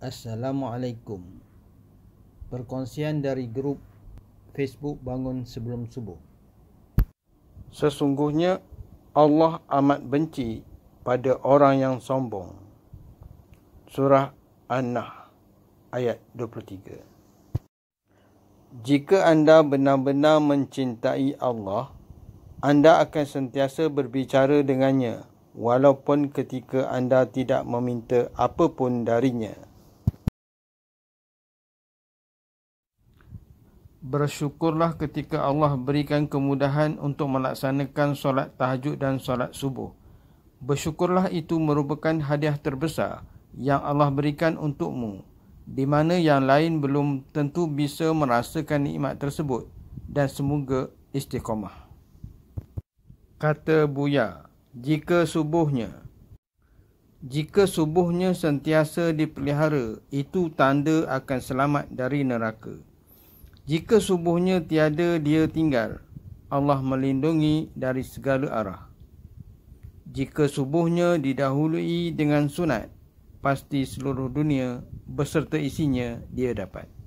Assalamualaikum Perkongsian dari grup Facebook Bangun Sebelum Subuh Sesungguhnya Allah amat benci pada orang yang sombong Surah An-Nah ayat 23 Jika anda benar-benar mencintai Allah anda akan sentiasa berbicara dengannya walaupun ketika anda tidak meminta apapun darinya bersyukurlah ketika Allah berikan kemudahan untuk melaksanakan solat tahajud dan solat subuh. Bersyukurlah itu merupakan hadiah terbesar yang Allah berikan untukmu, di mana yang lain belum tentu bisa merasakan nikmat tersebut dan semoga istiqamah. Kata Buya, jika subuhnya jika subuhnya sentiasa dipelihara, itu tanda akan selamat dari neraka. Jika subuhnya tiada dia tinggal, Allah melindungi dari segala arah. Jika subuhnya didahului dengan sunat, pasti seluruh dunia beserta isinya dia dapat.